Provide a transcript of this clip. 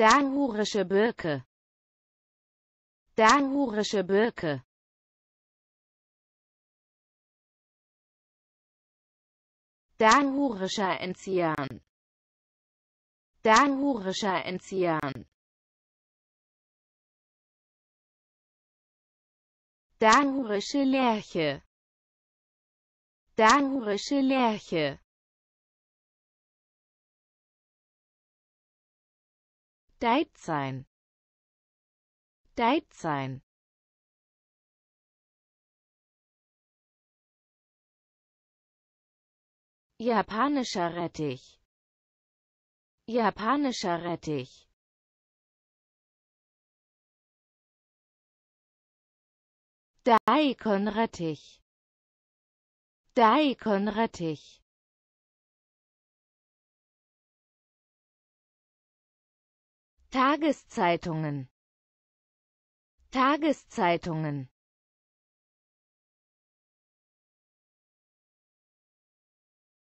Dahurische Birke. Dahurische Birke. Dahurischer Enzian. Dahurischer Enzian. Dahurische Lerche. Dahurische Lerche. Deit sein. Deit sein. Japanischer Rettich. Japanischer Rettich. Daikon-Rettich. Daikon-Rettich. Tageszeitungen Tageszeitungen